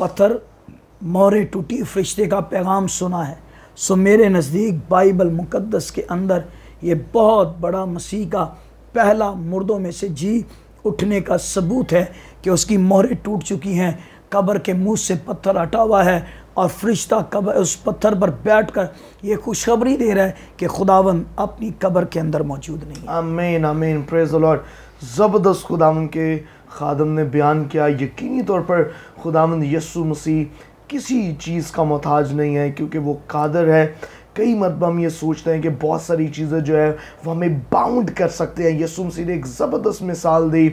पत्थर मोरे टूटी फरिश्ते का पैगाम सुना है सो मेरे नज़दीक बाइबल मुक़दस के अंदर ये बहुत बड़ा मसीह का पहला मुर्दों में से जी उठने का सबूत है कि उसकी मोहरें टूट चुकी हैं कब्र के मुंह से पत्थर हटा हुआ है और फरिश्ता कबर उस पत्थर पर बैठ कर ये खुशखबरी दे रहा है कि खुदावन अपनी कब्र के अंदर मौजूद नहीं आमीन आमीन प्रेज लॉर्ड ज़बरदस्त खुदावन के खादम ने बयान किया यकीनी तौर पर खुदामंद यसु मसीह किसी चीज़ का मोहताज नहीं है क्योंकि वो कादर है कई मतलब हम ये सोचते हैं कि बहुत सारी चीज़ें जो है वो हमें बाउंड कर सकते हैं यसु मसीह ने एक ज़बरदस्त मिसाल दी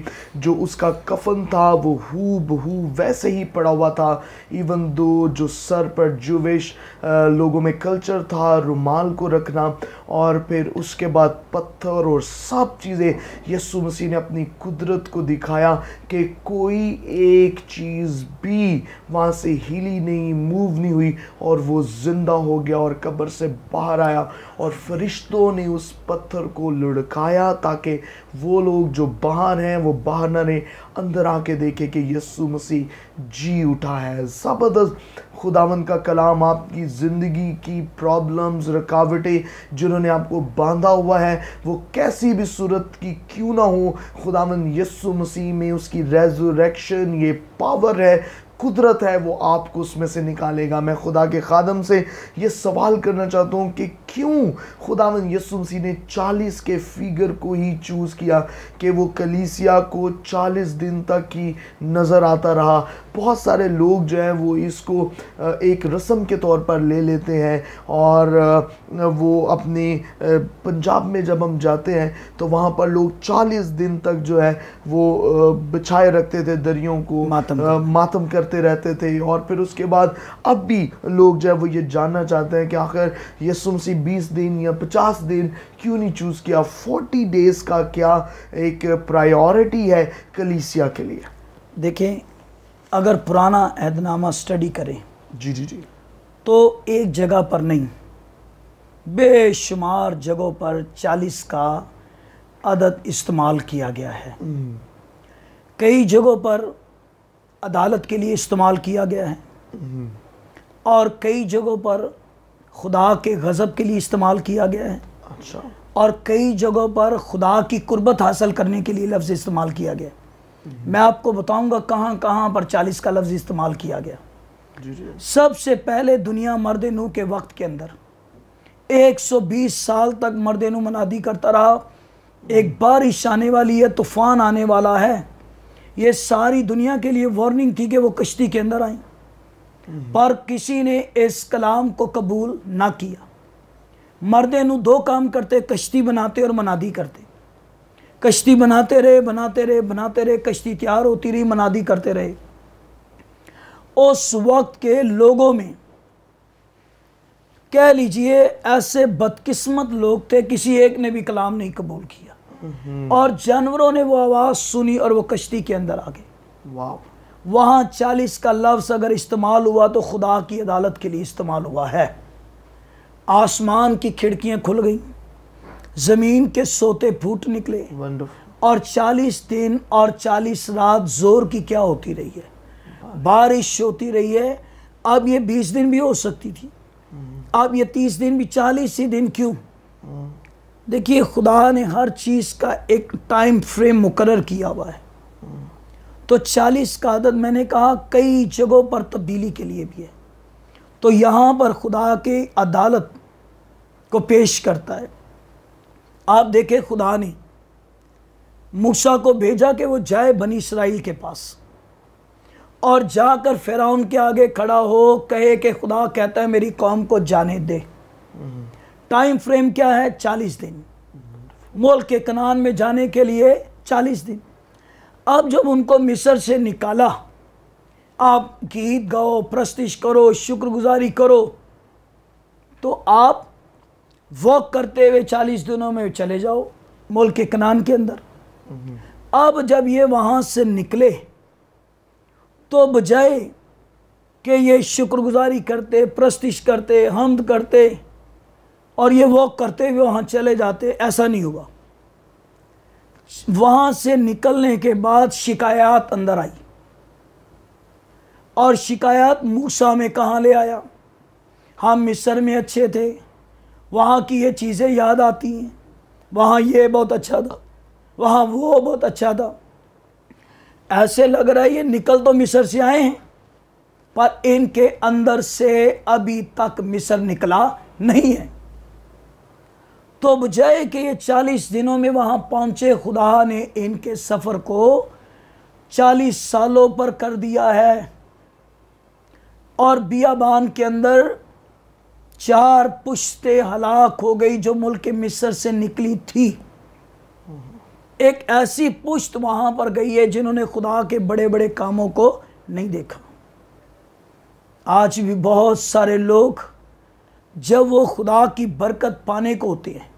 जो उसका कफन था वो हु बहू वैसे ही पड़ा हुआ था इवन दो जो सर पर जुविश लोगों में कल्चर था रुमाल को रखना और फिर उसके बाद पत्थर और सब चीज़ें यसु मसीह ने अपनी कुदरत को दिखाया कि कोई एक चीज़ भी वहाँ से हिली नहीं मूव नहीं हुई और वो ज़िंदा हो गया और कब्र से बाहर आया और फरिश्तों ने उस पत्थर को लुढ़काया ताकि वो लोग जो बाहर हैं वो बाहर ना रहे अंदर आके देखे कि यस्सु मसीह जी उठा है ज़बरदस्त खुदावन का कलाम आपकी ज़िंदगी की प्रॉब्लम्स रुकावटें जिन्होंने आपको बांधा हुआ है वो कैसी भी सूरत की क्यों ना हो खुदावन यस्सु मसीह में उसकी रेजोरेक्शन ये पावर है कुदरत है वो आपको उसमें से निकालेगा मैं खुदा के खादम से ये सवाल करना चाहता हूँ कि क्यों खुदा यसुमसी ने 40 के फिगर को ही चूज़ किया कि वो कलीसिया को 40 दिन तक ही नज़र आता रहा बहुत सारे लोग जो हैं वो इसको एक रस्म के तौर पर ले लेते हैं और वो अपने पंजाब में जब हम जाते हैं तो वहाँ पर लोग 40 दिन तक जो है वो बिछाए रखते थे दरियों को मातम, मातम करते करते रहते थे और फिर उसके बाद अब भी लोग जो है वो ये जानना चाहते हैं कि आखिर यसु मसीह बीस दिन या पचास दिन क्यों नहीं चूज़ किया फोर्टी डेज़ का क्या एक प्रायोरिटी है कलीसिया के लिए देखें अगर पुराना अहदनामा स्टडी करें जी जी जी तो एक जगह पर नहीं बेशुमार जगहों पर चालीस का अदद इस्तेमाल किया गया है हम्म। कई जगहों पर अदालत के लिए इस्तेमाल किया गया है और कई जगहों पर खुदा के गज़ब के लिए इस्तेमाल किया गया है अच्छा और कई जगहों पर खुदा की कुर्बत हासिल करने के लिए लफ्ज़ इस्तेमाल किया गया मैं आपको बताऊंगा कहाँ कहाँ पर चालीस का लफ्ज़ इस्तेमाल किया गया सबसे पहले दुनिया मर्द नू के वक्त के अंदर 120 साल तक मर्द नू मनादी करता रहा एक बारिश आने वाली है तूफ़ान आने वाला है ये सारी दुनिया के लिए वार्निंग थी कि वो कश्ती के अंदर आई पर किसी ने इस कलाम को कबूल ना किया मर्दे नु दो काम करते कश्ती बनाते और मनादी करते कश्ती बनाते रहे बनाते रहे बनाते रहे कश्ती तैयार होती रही मनादी करते रहे उस वक्त के लोगों में कह लीजिए ऐसे बदकिस्मत लोग थे किसी एक ने भी कलाम नहीं कबूल किया और जानवरों ने वो आवाज़ सुनी और वो कश्ती के अंदर आ गए वहां वहाँ चालीस का लफ्ज़ अगर इस्तेमाल हुआ तो खुदा की अदालत के लिए इस्तेमाल हुआ है आसमान की खिड़कियाँ खुल गई ज़मीन के सोते फूट निकले और चालीस दिन और चालीस रात जोर की क्या होती रही है बारिश होती रही है अब ये बीस दिन भी हो सकती थी अब ये तीस दिन भी चालीस ही दिन क्यों हम्म। देखिए खुदा ने हर चीज़ का एक टाइम फ्रेम मुकर किया हुआ है तो चालीस का आदत मैंने कहा कई जगहों पर तब्दीली के लिए भी है तो यहाँ पर खुदा के अदालत को पेश करता है आप देखें खुदा ने मूसा को भेजा कि वो जाए बनी इसराइल के पास और जाकर फिराउन के आगे खड़ा हो कहे कि खुदा कहता है मेरी कौम को जाने दे टाइम फ्रेम क्या है चालीस दिन मोल के कनान में जाने के लिए चालीस दिन अब जब उनको मिस्र से निकाला आप गीत गाओ प्रस्तिश करो शुक्रगुजारी करो तो आप वॉक करते हुए चालीस दिनों में चले जाओ मोल के कनान के अंदर अब जब ये वहाँ से निकले तो बजाय कि ये शुक्रगुजारी करते प्रस्तिश करते हमद करते और ये वॉक करते हुए वहाँ चले जाते ऐसा नहीं हुआ वहाँ से निकलने के बाद शिकायत अंदर आई और शिकायत मूसा में कहाँ ले आया हम मिस्र में अच्छे थे वहाँ की ये चीज़ें याद आती हैं वहाँ ये बहुत अच्छा था वहाँ वो बहुत अच्छा था ऐसे लग रहा है ये निकल तो मिस्र से आए हैं पर इनके अंदर से अभी तक मिस्र निकला नहीं है तो बजाय कि ये चालीस दिनों में वहाँ पहुँचे खुदा ने इनके सफ़र को चालीस सालों पर कर दिया है और बियाबान के अंदर चार पुश्ते हलाक हो गई जो मुल्क मिस्र से निकली थी एक ऐसी पुश्त वहाँ पर गई है जिन्होंने खुदा के बड़े बड़े कामों को नहीं देखा आज भी बहुत सारे लोग जब वो खुदा की बरकत पाने को होते हैं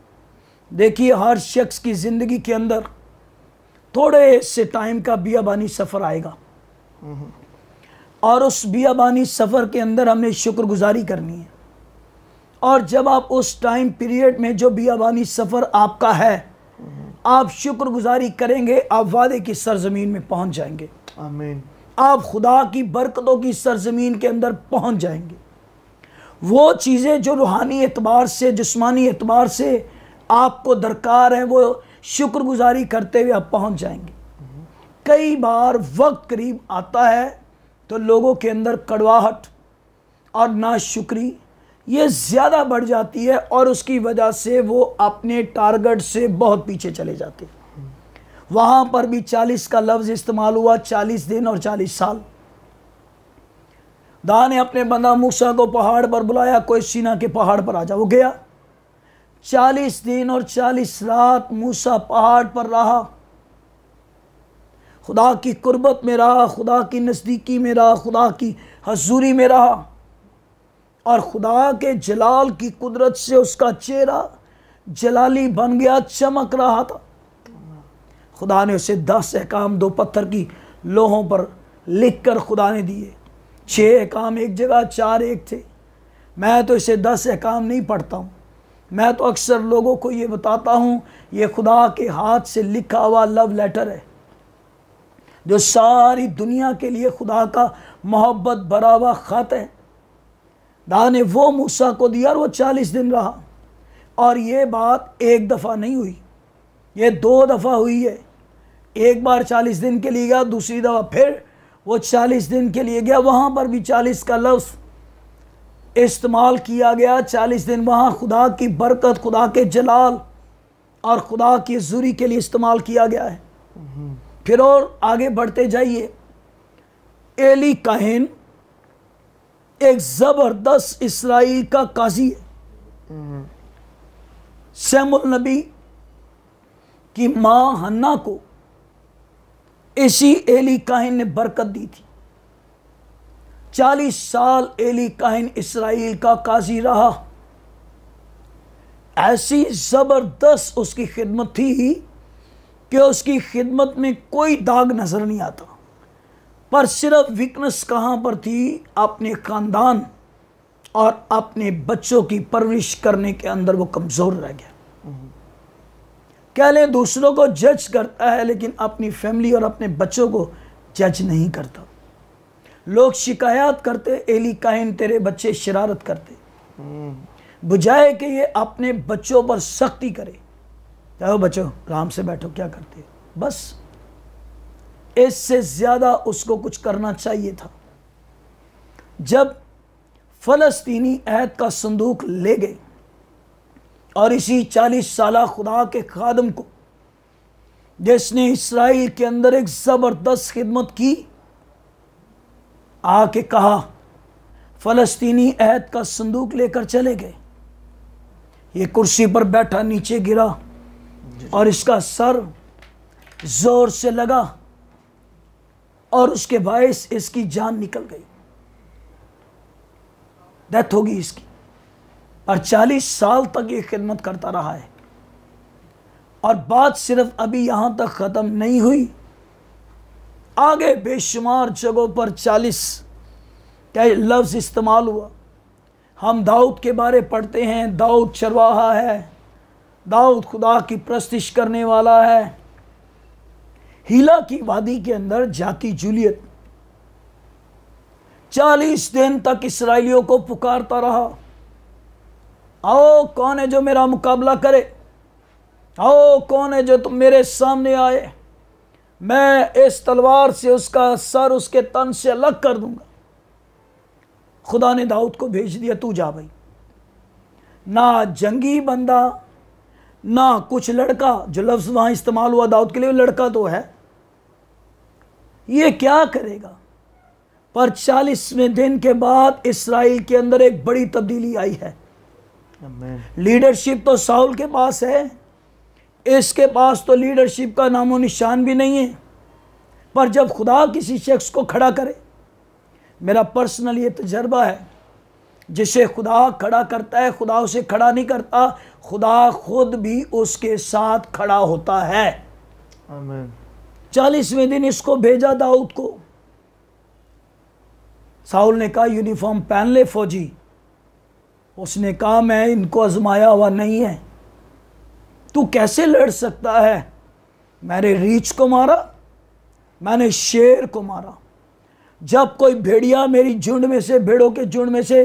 देखिए हर शख्स की ज़िंदगी के अंदर थोड़े से टाइम का बियाबानी सफ़र आएगा और उस बियाबानी सफ़र के अंदर हमने शुक्रगुजारी करनी है और जब आप उस टाइम पीरियड में जो बियाबानी सफ़र आपका है आप शुक्रगुजारी करेंगे आप वादे की सरजमीन में पहुंच जाएंगे आमीन आप खुदा की बरकतों की सरजमीन के अंदर पहुंच जाएंगे वो चीज़ें जो रूहानी एतबार से जिसमानी एतबार से आपको दरकार है वो शुक्रगुजारी करते हुए आप पहुंच जाएंगे कई बार वक्त करीब आता है तो लोगों के अंदर कड़वाहट और नाशुक्री ये ज़्यादा बढ़ जाती है और उसकी वजह से वो अपने टारगेट से बहुत पीछे चले जाते हैं वहाँ पर भी चालीस का लफ्ज़ इस्तेमाल हुआ चालीस दिन और चालीस साल दा ने अपने बंदा मूसा को पहाड़ पर बुलाया कोई सीना के पहाड़ पर आ जा वो गया चालीस दिन और चालीस रात मूसा पहाड़ पर रहा खुदा की कुर्बत में रहा खुदा की नज़दीकी में रहा खुदा की हजूरी में रहा और खुदा के जलाल की कुदरत से उसका चेहरा जलाली बन गया चमक रहा था खुदा ने उसे दस अहकाम दो पत्थर की लोहों पर लिख कर खुदा ने दिए छः अहकाम एक जगह चार एक थे मैं तो इसे दस अहकाम नहीं पढ़ता हूँ मैं तो अक्सर लोगों को ये बताता हूँ ये खुदा के हाथ से लिखा हुआ लव लेटर है जो सारी दुनिया के लिए खुदा का मोहब्बत भरा हुआ ख़त है दा ने वो मूसा को दिया और वो चालीस दिन रहा और ये बात एक दफ़ा नहीं हुई ये दो दफ़ा हुई है एक बार चालीस दिन के लिए गया दूसरी दफ़ा फिर वो चालीस दिन के लिए गया वहाँ पर भी चालीस का लफ्ज़ इस्तेमाल किया गया चालीस दिन वहाँ खुदा की बरकत खुदा के जलाल और खुदा की जूरी के लिए इस्तेमाल किया गया है फिर और आगे बढ़ते जाइए एली काहिन एक ज़बरदस्त इसराइल का काजी है सैमुल नबी की माँ हन्ना को इसी एली काहिन ने बरकत दी थी चालीस साल एली काहिन इसराइल का काजी रहा ऐसी ज़बरदस्त उसकी खिदमत थी कि उसकी खिदमत में कोई दाग नज़र नहीं आता पर सिर्फ वीकनेस कहाँ पर थी अपने ख़ानदान और अपने बच्चों की परवरिश करने के अंदर वो कमज़ोर रह गया कह लें दूसरों को जज करता है लेकिन अपनी फैमिली और अपने बच्चों को जज नहीं करता लोग शिकायत करते एली काहिन तेरे बच्चे शरारत करते बुझाए कि ये अपने बच्चों पर सख्ती करे जाओ बच्चो आराम से बैठो क्या करते बस इससे ज़्यादा उसको कुछ करना चाहिए था जब फ़लस्तीनी ऐत का संदूक ले गए और इसी चालीस साल खुदा के खादम को जिसने इसराइल के अंदर एक ज़बरदस्त खिदमत की आके कहा फ़लस्तीनी अहद का संदूक लेकर चले गए ये कुर्सी पर बैठा नीचे गिरा और इसका सर ज़ोर से लगा और उसके बायस इसकी जान निकल गई डेथ होगी इसकी और चालीस साल तक ये खिदमत करता रहा है और बात सिर्फ अभी यहां तक ख़त्म नहीं हुई आगे बेशुमार जगहों पर चालीस क्या लफ्ज़ इस्तेमाल हुआ हम दाऊद के बारे पढ़ते हैं दाऊद चरवाहा है दाऊद खुदा की प्रस्तिश करने वाला है हीला की वादी के अंदर जाती जूलियत चालीस दिन तक इसराइलियों को पुकारता रहा आओ कौन है जो मेरा मुकाबला करे आओ कौन है जो तुम मेरे सामने आए मैं इस तलवार से उसका सर उसके तन से अलग कर दूंगा खुदा ने दाऊद को भेज दिया तू जा भाई ना जंगी बंदा ना कुछ लड़का जो लफ्ज़ वहां इस्तेमाल हुआ दाऊद के लिए लड़का तो है ये क्या करेगा पर चालीसवें दिन के बाद इसराइल के अंदर एक बड़ी तब्दीली आई है लीडरशिप तो साउल के पास है इसके पास तो लीडरशिप का नामो निशान भी नहीं है पर जब खुदा किसी शख्स को खड़ा करे मेरा पर्सनल ये तजर्बा है जिसे खुदा खड़ा करता है खुदा उसे खड़ा नहीं करता खुदा खुद भी उसके साथ खड़ा होता है चालीसवें दिन इसको भेजा दाऊद को साउल ने कहा यूनिफॉर्म पहन ले फौजी उसने कहा मैं इनको आजमाया हुआ नहीं है तू कैसे लड़ सकता है मैंने रीछ को मारा मैंने शेर को मारा जब कोई भेड़िया मेरी झुंड में से भेड़ों के झुंड में से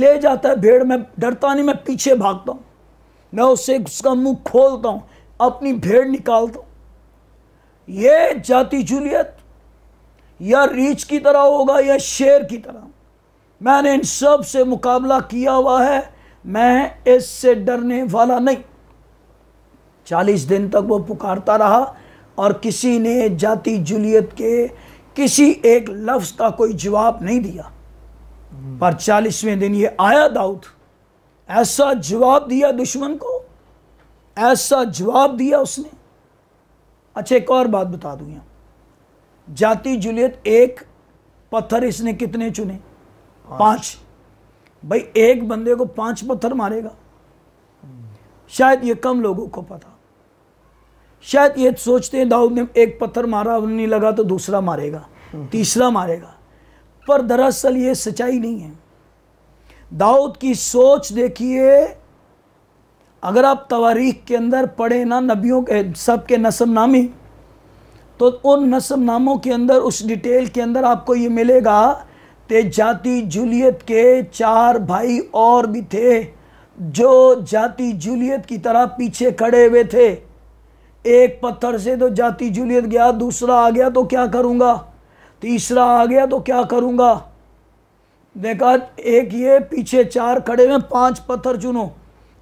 ले जाता है भेड़ में डरता नहीं मैं पीछे भागता हूँ मैं उससे उसका मुंह खोलता हूँ अपनी भेड़ निकालता हूँ ये जाति जूलियत या रीछ की तरह होगा या शेर की तरह मैंने इन सब से मुकाबला किया हुआ है मैं इससे डरने वाला नहीं चालीस दिन तक वो पुकारता रहा और किसी ने जाति जुलियत के किसी एक लफ्ज का कोई जवाब नहीं दिया पर चालीसवें दिन ये आया दाऊद ऐसा जवाब दिया दुश्मन को ऐसा जवाब दिया उसने अच्छा एक और बात बता दू यहां जाति जुलियत एक पत्थर इसने कितने चुने पांच भाई एक बंदे को पांच पत्थर मारेगा शायद ये कम लोगों को पता शायद ये सोचते हैं दाऊद ने एक पत्थर मारा नहीं लगा तो दूसरा मारेगा तीसरा मारेगा पर दरअसल ये सच्चाई नहीं है दाऊद की सोच देखिए अगर आप तवारीख के अंदर पढ़े ना नबियों के सब के नसम नामी तो उन नसम नामों के अंदर उस डिटेल के अंदर आपको ये मिलेगा ते जाति जूलियत के चार भाई और भी थे जो जाति जूलियत की तरह पीछे खड़े हुए थे एक पत्थर से तो जाती जूलियत गया दूसरा आ गया तो क्या करूँगा तीसरा आ गया तो क्या करूंगा देखा एक ये पीछे चार खड़े में पांच पत्थर चुनो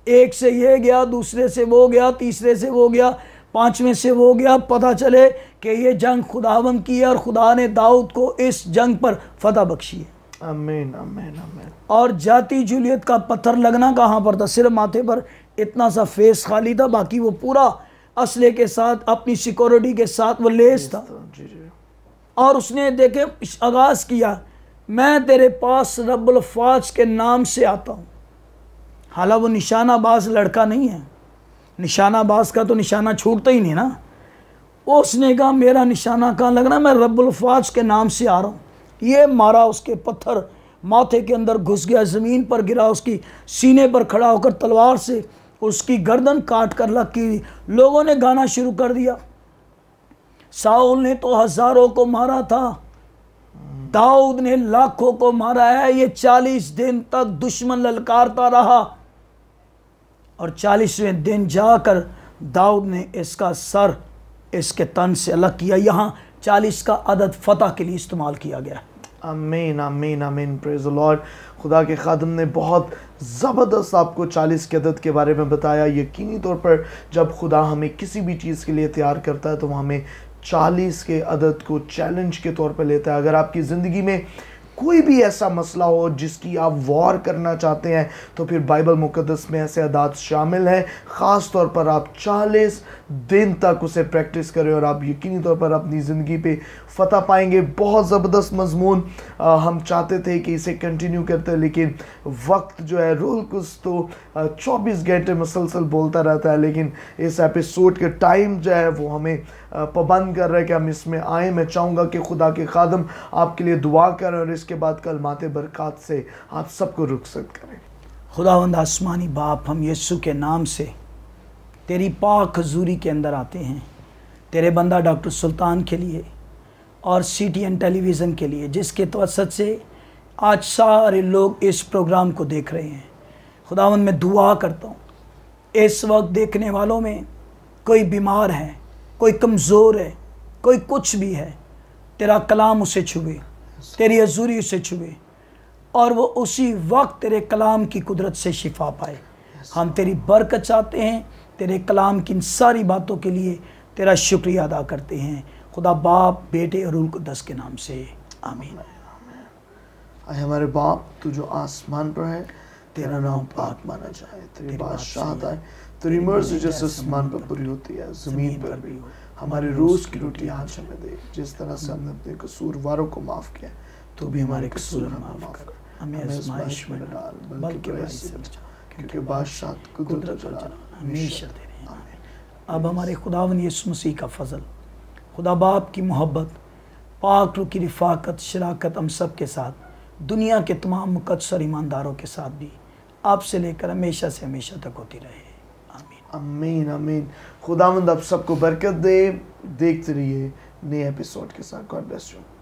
एक से ये गया दूसरे से वो गया तीसरे से वो गया पांचवें से वो गया पता चले कि ये जंग खुदावन की है और खुदा ने दाऊद को इस जंग पर फतह बख्शी है अमीन अमीन अमीन और जाति जूलियत का पत्थर लगना कहाँ पर था सिर्फ माथे पर इतना सा फेस खाली था बाकी वो पूरा असले के साथ अपनी सिक्योरिटी के साथ वो लेस था और उसने देखे आगाज़ किया मैं तेरे पास रबुल्फाज के नाम से आता हूँ हालांकि वो निशानाबाज लड़का नहीं है निशानाबाज का तो निशाना छूटता ही नहीं ना उसने कहा मेरा निशाना कहाँ लग रहा मैं रबुल्फाज के नाम से आ रहा हूँ ये मारा उसके पत्थर माथे के अंदर घुस गया ज़मीन पर गिरा उसकी सीने पर खड़ा होकर तलवार से उसकी गर्दन काट कर लग की लोगों ने गाना शुरू कर दिया साउल ने तो हज़ारों को मारा था दाऊद ने लाखों को मारा है ये चालीस दिन तक दुश्मन ललकारता रहा और चालीसवें दिन जाकर दाऊद ने इसका सर इसके तन से अलग किया यहाँ चालीस का अदद फतह के लिए इस्तेमाल किया गया है अमीन अमीन अमीन प्रेज लॉर्ड खुदा के खादम ने बहुत ज़बरदस्त आपको चालीस की अदद के बारे में बताया यकीनी तौर पर जब खुदा हमें किसी भी चीज़ के लिए तैयार करता है तो वह हमें चालीस के अदद को चैलेंज के तौर पर लेता है अगर आपकी ज़िंदगी में कोई भी ऐसा मसला हो जिसकी आप वॉर करना चाहते हैं तो फिर बाइबल मुकदस में ऐसे अदात शामिल हैं ख़ास तौर पर आप 40 दिन तक उसे प्रैक्टिस करें और आप यकीनी तौर पर अपनी ज़िंदगी पे फ़तह पाएंगे बहुत ज़बरदस्त मजमून हम चाहते थे कि इसे कंटिन्यू करते लेकिन वक्त जो है रोल कुछ तो चौबीस घंटे मसलसल बोलता रहता है लेकिन इस एपिसोड के टाइम जो है वो हमें पाबंद कर रहा है कि हम इसमें आए मैं चाहूँगा कि खुदा के खादम आपके लिए दुआ करें और इसके बाद कल माते बरक़ात से आप सबको रुखसत करें खुदावंद आसमानी बाप हम यस्सु के नाम से तेरी पाक हजूरी के अंदर आते हैं तेरे बंदा डॉक्टर सुल्तान के लिए और सी टी एन टेलीविज़न के लिए जिसके तवसत से आज सारे लोग इस प्रोग्राम को देख रहे हैं खुदावन मैं दुआ करता हूँ इस वक्त देखने वालों में कोई बीमार है कोई कमज़ोर है कोई कुछ भी है तेरा कलाम उसे छुए तेरी हजूरी उसे छुए और वो उसी वक्त तेरे कलाम की कुदरत से शिफा पाए हम तेरी बरकत चाहते हैं तेरे कलाम की इन सारी बातों के लिए तेरा शुक्रिया अदा करते हैं खुदा बाप बेटे और उलकदस के नाम से आमीन आए हमारे बाप तू जो आसमान पर है तेरा नाम पाक माना जाए तेरी बादशाह आए तेरी मर्जी जैसे आसमान पर पूरी होती है ज़मीन पर भी हमारे रोज़ की रोटी आज हमें दे जिस तरह से हमने अपने कसूरवारों को माफ़ किया तो भी हमारे कसूर हमें माफ़ कर हमें आजमाइश में डाल बल्कि वैसे बचा क्योंकि बादशाह कुदरत हमेशा तेरे अब हमारे खुदावन यीशु मसीह का फजल खुदा बाप की मोहब्बत पाक रू की रफाकत शराकत हम सब के साथ दुनिया के तमाम मुकदसर ईमानदारों के साथ भी आपसे लेकर हमेशा से हमेशा तक होती रहे आमीन अमीन अमीन मंद आप सबको बरकत दे देखते रहिए नए एपिसोड के साथ गॉड ब्लेस यू